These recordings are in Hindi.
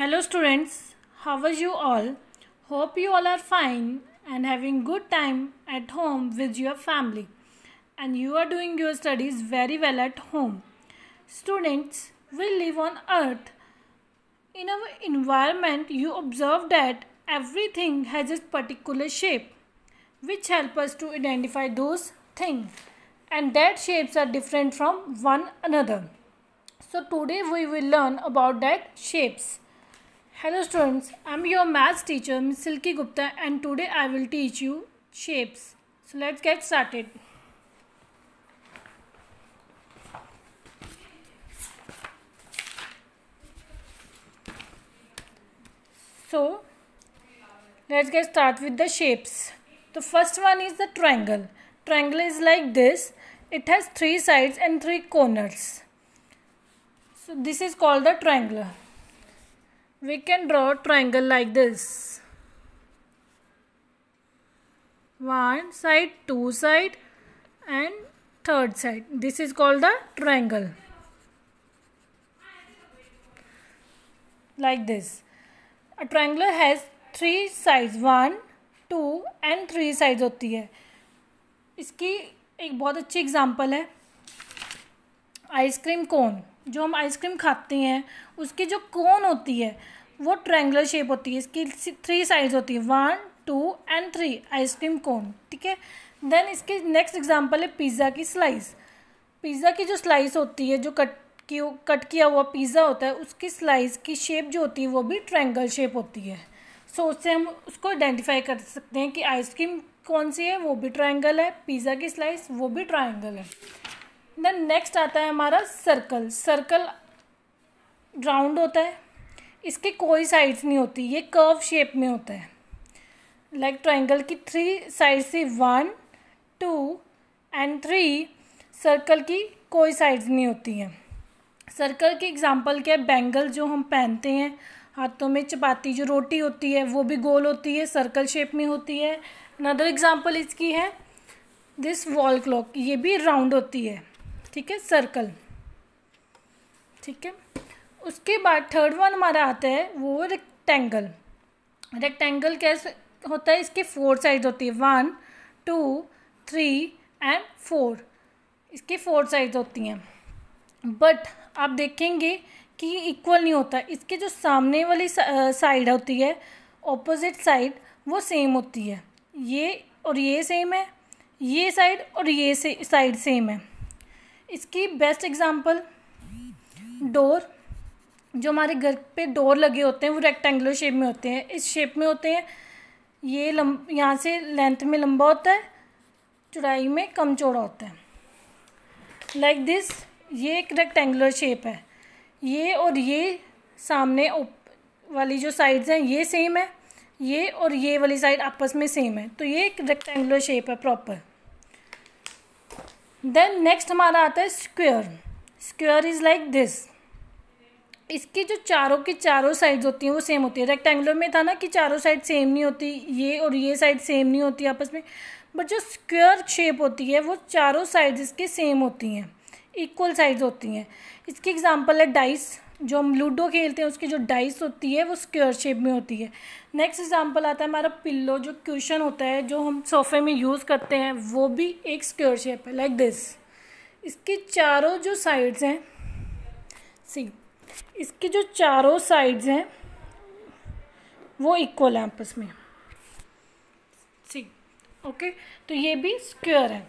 Hello students, how are you all? Hope you all are fine and having good time at home with your family and you are doing your studies very well at home. Students, we live on earth in our environment you observe that everything has its particular shape which help us to identify those things and that shapes are different from one another. So today we will learn about that shapes. Hello students, I am your maths teacher Ms. Silky Gupta and today I will teach you shapes. So let's get started. So let's get start with the shapes. The first one is the triangle. Triangle is like this. It has three sides and three corners. So this is called the triangular we can draw triangle like this one side two side and third side this is called the triangle like this a triangle has three sides one two and three sides hoti hai iski ek bahut achhi example hai ice cream cone जो हम आइसक्रीम खाते हैं उसकी जो कोन होती है वो ट्रैंगुलर शेप होती है इसकी थ्री साइड्स होती है one two and three ice cream cone ठीक है देन इसके नेक्स्ट एग्जांपल है पिज़्ज़ा की स्लाइस पिज़्ज़ा की जो स्लाइस होती है जो कट की कट किया हुआ पिज़्ज़ा होता है उसकी स्लाइस की शेप जो होती है वो भी ट्रैंगल शेप होती है सो so, उससे हम उसको आइडेंटिफाई कर सकते हैं कि आइसक्रीम कौन सी है वो भी ट्राइंगल है पिज़्ज़ा की स्लाइस वो भी ट्राइंगल है देन नेक्स्ट आता है हमारा सर्कल सर्कल राउंड होता है इसके कोई साइड्स नहीं होती ये कर्व शेप में होता है लाइक like ट्राइंगल की थ्री साइड से one two and three circle की कोई साइड्स नहीं होती हैं सर्कल की एग्जांपल क्या है बैंगल जो हम पहनते हैं हाथों में चपाती जो रोटी होती है वो भी गोल होती है सर्कल शेप में होती है अनदर एग्जांपल इसकी है दिस वॉल क्लॉक ये भी राउंड होती है ठीक है सर्कल ठीक है उसके बाद थर्ड वन हमारा आता है वो रेक्टेंगल रेक्टेंगल कैसे होता है इसके फोर साइड होती है one two three and four इसके फोर साइड होती हैं बट आप देखेंगे कि इक्वल नहीं होता इसके जो सामने वाली साइड होती है ऑपोजिट साइड वो सेम होती है ये और ये सेम है ये साइड और ये साइड सेम है इसकी बेस्ट एग्जाम्पल डोर जो हमारे घर पे डोर लगे होते हैं वो रेक्टेंगुलर शेप में होते हैं इस शेप में होते हैं ये लम यहाँ से लेंथ में लंबा होता है चौड़ाई में कम चौड़ा होता है लाइक like दिस ये एक रेक्टेंगुलर शेप है ये और ये सामने वाली जो साइड्स हैं ये सेम है ये और ये वाली साइड आपस में सेम है तो ये एक रेक्टेंगुलर शेप है प्रॉपर देन नेक्स्ट हमारा आता है square square is like this इसकी जो चारों की चारों साइड्स होती हैं वो सेम होती है रेक्टेंगुलर में था ना कि चारों साइड सेम नहीं होती ये और ये साइड सेम नहीं होती आपस में बट जो स्क्वेयर शेप होती है वो चारों साइड इसके सेम होती हैं इक्वल साइज होती हैं इसकी एग्जांपल है डाइस जो हम लूडो खेलते हैं उसकी जो डाइस होती है वो स्क्वेयर शेप में होती है नेक्स्ट एग्जांपल आता है हमारा पिल्लो जो क्यूशन होता है जो हम सोफे में यूज़ करते हैं वो भी एक स्क्वेयर शेप है लाइक दिस इसके चारों जो साइड्स हैं सी इसके जो चारों साइड्स हैं वो इक्वल है आपस में सी ओके तो ये भी स्क्वेयर है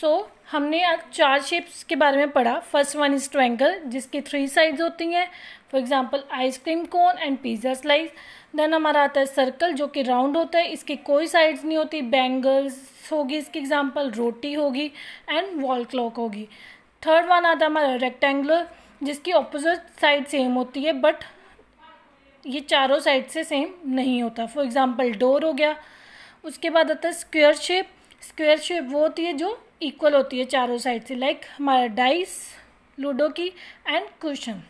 सो so, हमने आज चार शेप्स के बारे में पढ़ा फर्स्ट वन इज ट्रैंगल जिसकी थ्री साइड्स होती हैं for example ice cream cone and pizza slice then हमारा आता है सर्कल जो कि राउंड होता है इसकी कोई साइड्स नहीं होती बैंगल्स होगी इसकी एग्जांपल रोटी होगी एंड वॉल क्लॉक होगी थर्ड वन आता है हमारा रेक्टेंगुलर जिसकी ऑपोजिट साइड सेम होती है बट ये चारों साइड से सेम नहीं होता फॉर एग्ज़ाम्पल डोर हो गया उसके बाद आता है स्क्वेयर शेप स्क्वेयर शेप वो होती है जो इक्वल होती है चारों साइड से लाइक हमारा डाइस लूडो की and question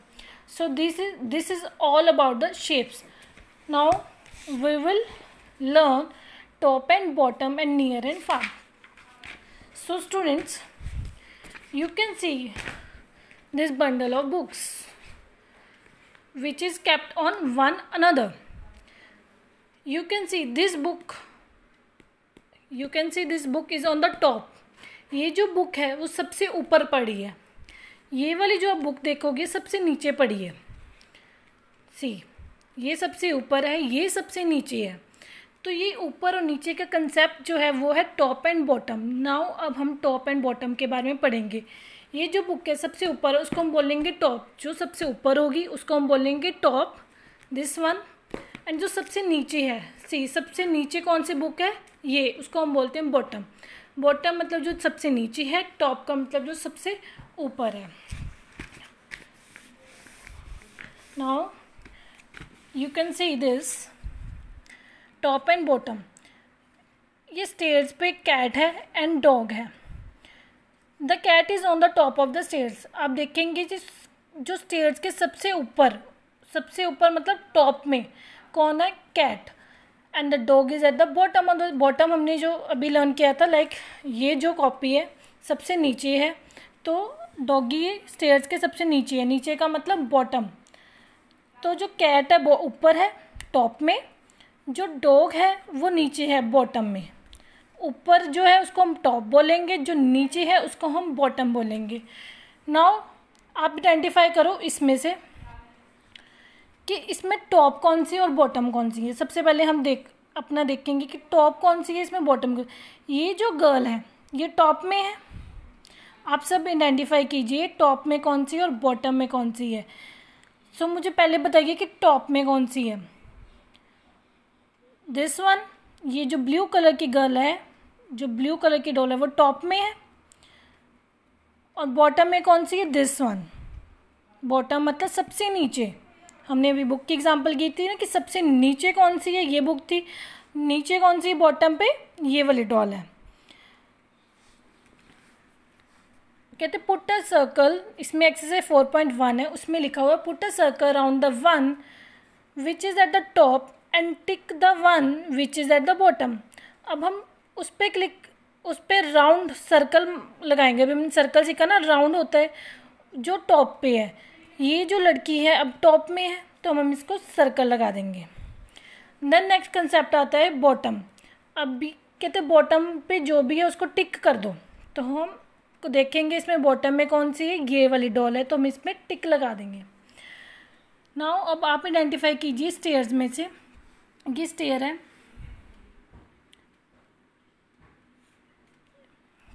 so this is this is all about the shapes now we will learn top and bottom and near and far so students you can see this bundle of books which is kept on one another you can see this book you can see this book is on the top ये जो बुक है वो सबसे ऊपर पड़ी है ये वाली जो आप बुक देखोगे सबसे नीचे पड़ी है सी ये सबसे ऊपर है ये सबसे नीचे है तो ये ऊपर और नीचे का कंसेप्ट जो है वो है टॉप एंड बॉटम नाउ अब हम टॉप एंड बॉटम के बारे में पढ़ेंगे ये जो बुक है सबसे ऊपर उसको हम बोलेंगे टॉप जो सबसे ऊपर होगी उसको हम बोलेंगे टॉप दिस वन एंड जो सबसे नीचे है सी सबसे नीचे कौन सी बुक है ये उसको हम बोलते हैं बॉटम बॉटम मतलब जो सबसे नीचे है टॉप का मतलब जो सबसे ऊपर है now you can see this top and bottom ये स्टेयर्स पे कैट है एंड डॉग है the cat is on the top of the stairs आप देखेंगे जिस जो स्टेयर्स के सबसे ऊपर सबसे ऊपर मतलब टॉप में कौन है cat and the dog is at the bottom the bottom हमने जो अभी लर्न किया था लाइक like, ये जो कॉपी है सबसे नीचे है तो डॉगी स्टेयर्स के सबसे नीचे है नीचे का मतलब बॉटम तो जो कैट है वो ऊपर है टॉप में जो डॉग है वो नीचे है बॉटम में ऊपर जो है उसको हम टॉप बोलेंगे जो नीचे है उसको हम बॉटम बोलेंगे नाउ आप आइडेंटिफाई करो इसमें से कि इसमें टॉप कौन सी और बॉटम कौन सी है सबसे पहले हम देख अपना देखेंगे कि टॉप कौन सी है इसमें बॉटम कौन ये जो गर्ल है ये टॉप में है आप सब आइडेंटिफाई कीजिए टॉप में कौन सी और बॉटम में कौन सी है सो so, मुझे पहले बताइए कि टॉप में कौन सी है दिस वन ये जो ब्लू कलर की गर्ल है जो ब्लू कलर की डॉल है वो टॉप में है और बॉटम में कौन सी है दिस वन बॉटम मतलब सबसे नीचे हमने अभी बुक की एग्जांपल की थी ना कि सबसे नीचे कौन सी है ये बुक थी नीचे कौन सी बॉटम पे ये वाली डॉल है कहते पुट अ सर्कल इसमें एक्सरसाइज फोर पॉइंट वन है उसमें लिखा हुआ put a circle around the one which is at the top and tick the one which is at the bottom अब हम उस पर क्लिक उस पर राउंड सर्कल लगाएंगे अभी हमने सर्कल सीखा ना राउंड होता है जो टॉप पे है ये जो लड़की है अब टॉप में है तो हम इसको सर्कल लगा देंगे देन नेक्स्ट कंसेप्ट आता है बॉटम अब भी कहते हैं बॉटम पे जो भी है उसको टिक कर दो तो हम को देखेंगे इसमें बॉटम में कौन सी है ये वाली डॉल है तो हम इसमें टिक लगा देंगे नाउ अब आप आइडेंटिफाई कीजिए स्टेयर्स में से ये स्टेयर है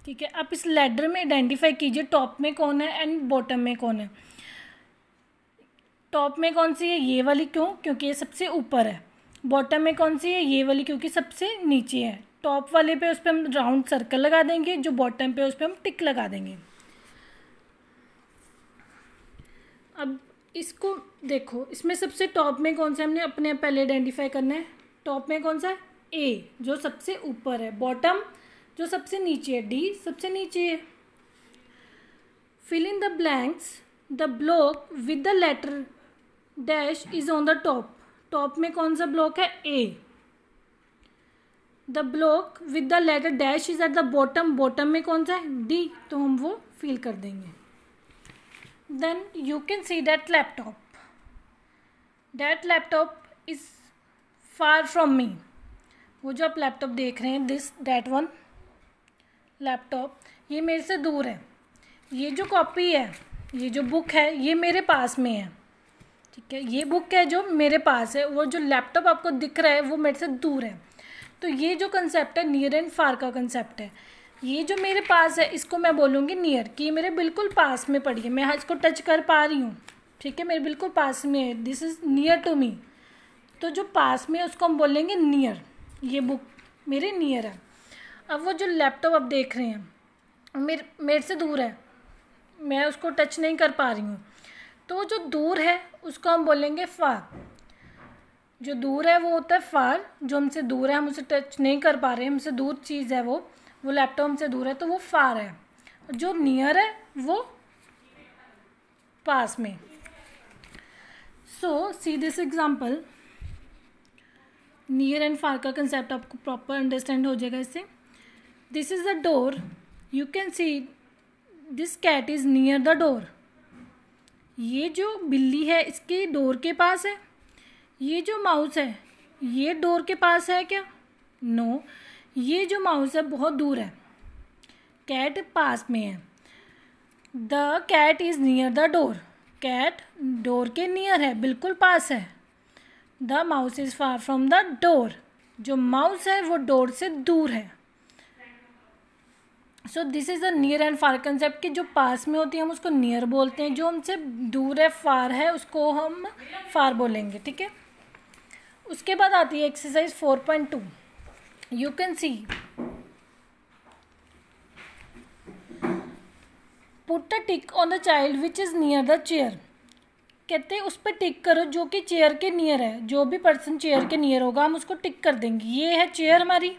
ठीक है आप इस लेडर में आइडेंटिफाई कीजिए टॉप में कौन है एंड बॉटम में कौन है टॉप में कौन सी है ये वाली क्यों क्योंकि ये सबसे ऊपर है बॉटम में कौन सी है ये वाली क्योंकि सबसे नीचे है टॉप वाले पे उस पर हम राउंड सर्कल लगा देंगे जो बॉटम पे उस पर हम टिक लगा देंगे अब इसको देखो इसमें सबसे टॉप में कौन सा हमने अपने पहले आइडेंटिफाई करना है टॉप में कौन सा है ए जो सबसे ऊपर है बॉटम जो सबसे नीचे है डी सबसे नीचे है fill in the blanks the block with the letter dash is on the top top में कौन सा ब्लॉक है A the block with the letter dash is at the bottom bottom में कौन सा है डी तो हम वो फिल कर देंगे then you can see that laptop that laptop is far from me वो जो आप लैपटॉप देख रहे हैं दिस डैट वन लैपटॉप ये मेरे से दूर है ये जो कॉपी है ये जो बुक है ये मेरे पास में है ठीक है ये बुक है जो मेरे पास है वो जो लैपटॉप आपको दिख रहा है वो मेरे से दूर है तो ये जो कंसेप्ट है नियर एंड फार का कंसेप्ट है ये जो मेरे पास है इसको मैं बोलूँगी नियर कि मेरे बिल्कुल पास में पड़ी है मैं इसको टच कर पा रही हूँ ठीक है मेरे बिल्कुल पास में है this is near to me तो जो पास में है उसको हम बोलेंगे नियर ये बुक मेरे नियर है अब वो जो लैपटॉप आप देख रहे हैं मेरे मेरे से दूर है मैं उसको टच नहीं कर पा रही हूँ तो जो दूर है उसको हम बोलेंगे फार जो दूर है वो होता है फार जो हमसे दूर है हम उसे टच नहीं कर पा रहे हमसे दूर चीज़ है वो वो लैपटॉप हमसे दूर है तो वो फार है जो नियर है वो पास में so see this example near and far का कंसेप्ट आपको प्रॉपर अंडरस्टैंड हो जाएगा इससे this is the door you can see this cat is near the door ये जो बिल्ली है इसके डोर के पास है ये जो माउस है ये डोर के पास है क्या नो no. ये जो माउस है बहुत दूर है कैट पास में है the cat is near the door cat door के नियर है बिल्कुल पास है the mouse is far from the door जो माउस है वो डोर से दूर है so this is a near and far concept कि जो पास में होती है हम उसको नियर बोलते हैं जो हमसे दूर है फार है उसको हम फार बोलेंगे ठीक है उसके बाद आती है exercise four point two you can see put a tick on the child which is near the chair कहते हैं उस पर टिक करो जो कि चेयर के नियर है जो भी पर्सन चेयर के नियर होगा हम उसको टिक कर देंगे ये है चेयर हमारी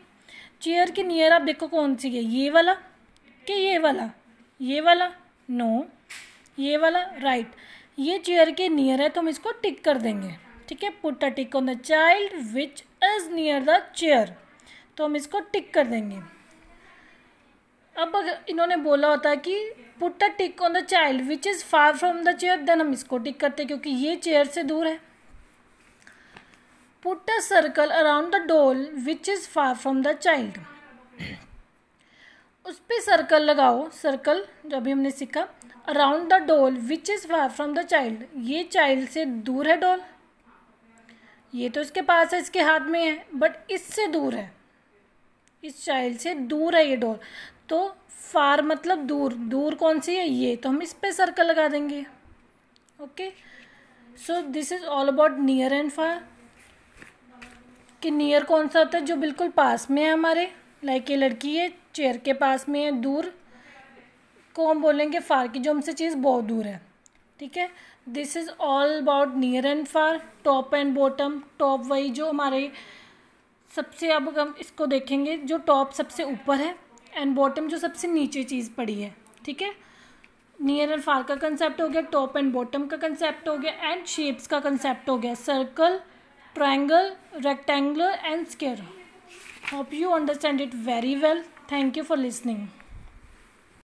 चेयर के नियर आप देखो कौन सी है ये वाला कि ये वाला ये वाला नो ये वाला राइट ये चेयर के नियर है तो हम इसको टिक कर देंगे ठीक है put a tick on the child which is near the chair तो हम इसको टिक कर देंगे अब अगर इन्होंने बोला होता कि put a tick on the child which is far from the chair then हम इसको टिक करते क्योंकि ये चेयर से दूर है put a circle around the doll which is far from the child उस पर सर्कल लगाओ सर्कल जो अभी हमने सीखा around the doll which is far from the child ये चाइल्ड से दूर है डोल ये तो इसके पास है इसके हाथ में है बट इससे दूर है इस चाइल्ड से दूर है ये डॉल तो फार मतलब दूर दूर कौन सी है ये तो हम इस पर सर्कल लगा देंगे okay so this is all about near and far कि नियर कौन सा होता है जो बिल्कुल पास में है हमारे लाइक ये लड़की है चेयर के पास में है दूर को हम बोलेंगे फार की जो हमसे चीज़ बहुत दूर है ठीक है this is all about near and far top and bottom top वही जो हमारे सबसे अब हम इसको देखेंगे जो टॉप सबसे ऊपर है एंड बॉटम जो सबसे नीचे चीज़ पड़ी है ठीक है नियर एंड फार का कंसेप्ट हो गया टॉप एंड बॉटम का कंसेप्ट हो गया एंड शेप्स का कंसेप्ट हो गया circle triangle rectangular and square Hope you understand it very well. Thank you for listening.